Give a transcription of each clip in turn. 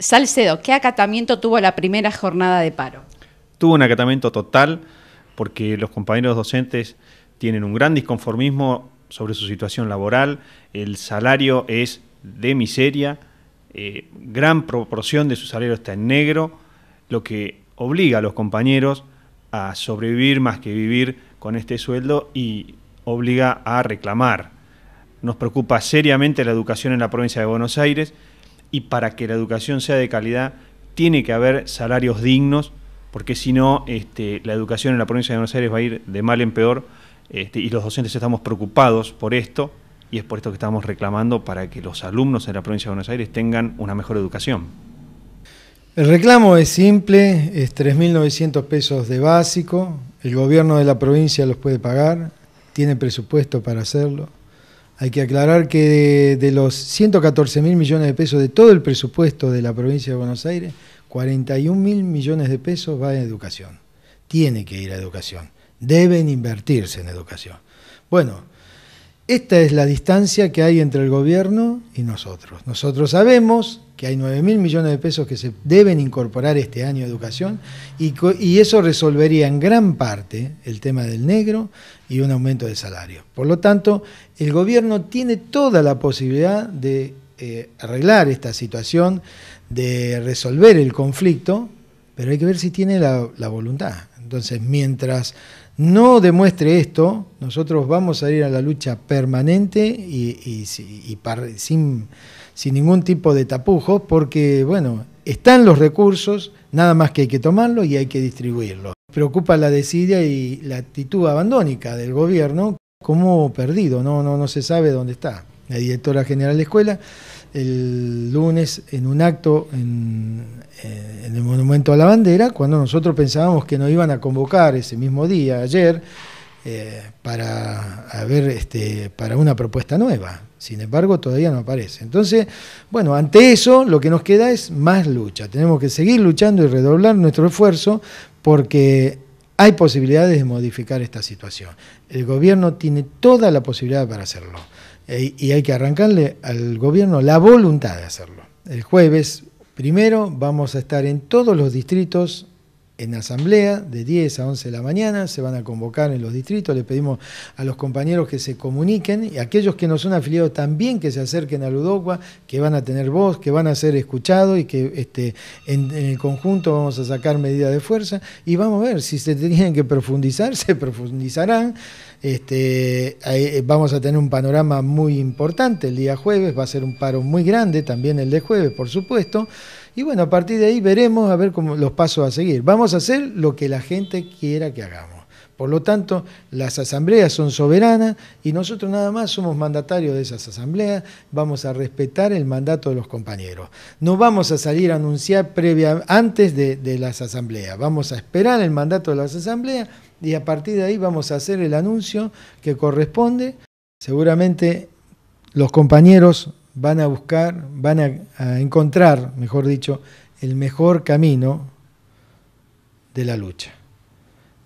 Salcedo, ¿qué acatamiento tuvo la primera jornada de paro? Tuvo un acatamiento total porque los compañeros docentes tienen un gran disconformismo sobre su situación laboral, el salario es de miseria, eh, gran proporción de su salario está en negro, lo que obliga a los compañeros a sobrevivir más que vivir con este sueldo y obliga a reclamar. Nos preocupa seriamente la educación en la provincia de Buenos Aires y para que la educación sea de calidad tiene que haber salarios dignos, porque si no, este, la educación en la provincia de Buenos Aires va a ir de mal en peor este, y los docentes estamos preocupados por esto y es por esto que estamos reclamando para que los alumnos en la provincia de Buenos Aires tengan una mejor educación. El reclamo es simple, es 3.900 pesos de básico, el gobierno de la provincia los puede pagar, tiene presupuesto para hacerlo. Hay que aclarar que de, los 114 mil millones de pesos de todo el presupuesto de la provincia de Buenos Aires, 41 mil millones de pesos va en educación. Tiene que ir a educación. Deben invertirse en educación. Bueno, esta es la distancia que hay entre el gobierno y nosotros. Nosotros sabemos que hay 9 mil millones de pesos que se deben incorporar este año de educación y, eso resolvería en gran parte el tema del negro y un aumento de salario. Por lo tanto, el gobierno tiene toda la posibilidad de eh, arreglar esta situación, de resolver el conflicto, pero hay que ver si tiene la voluntad. Entonces, mientras no demuestre esto, nosotros vamos a ir a la lucha permanente y, sin, ningún tipo de tapujos, porque, bueno, están los recursos, nada más que hay que tomarlos y hay que distribuirlos. Preocupa la desidia y la actitud abandónica del gobierno como perdido, no, no se sabe dónde está la directora general de escuela, el lunes en un acto eh, en, el Monumento a la Bandera, cuando nosotros pensábamos que nos iban a convocar ese mismo día, ayer, eh, para, ver, este, para una propuesta nueva. Sin embargo, todavía no aparece. Entonces, bueno, ante eso lo que nos queda es más lucha. Tenemos que seguir luchando y redoblar nuestro esfuerzo porque hay posibilidades de modificar esta situación. El gobierno tiene toda la posibilidad para hacerlo. Eh, y hay que arrancarle al gobierno la voluntad de hacerlo. El jueves primero vamos a estar en todos los distritos en asamblea de 10 a 11 de la mañana, se van a convocar en los distritos, le pedimos a los compañeros que se comuniquen y aquellos que no son afiliados también que se acerquen a ludoqua que van a tener voz, que van a ser escuchados y que este, en, el conjunto vamos a sacar medidas de fuerza y vamos a ver si se tienen que profundizar, se profundizarán. Este, eh, vamos a tener un panorama muy importante el día jueves, va a ser un paro muy grande, también el de jueves, por supuesto. Y bueno, a partir de ahí veremos a ver cómo los pasos a seguir. Vamos a hacer lo que la gente quiera que hagamos. Por lo tanto, las asambleas son soberanas y nosotros nada más somos mandatarios de esas asambleas, vamos a respetar el mandato de los compañeros. No vamos a salir a anunciar previa, antes de, de las asambleas, vamos a esperar el mandato de las asambleas y a partir de ahí vamos a hacer el anuncio que corresponde. Seguramente los compañeros van a buscar, van a, encontrar, mejor dicho, el mejor camino de la lucha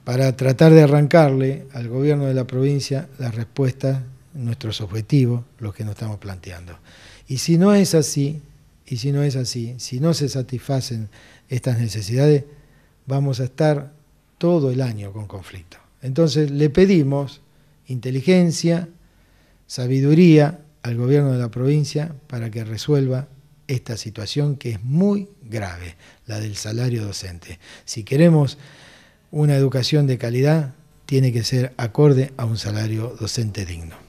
para tratar de arrancarle al gobierno de la provincia las respuestas, nuestros objetivos, los que nos estamos planteando. Y si no es así, y si no es así, si no se satisfacen estas necesidades, vamos a estar todo el año con conflicto. Entonces le pedimos inteligencia, sabiduría, al gobierno de la provincia para que resuelva esta situación que es muy grave, la del salario docente. Si queremos una educación de calidad, tiene que ser acorde a un salario docente digno.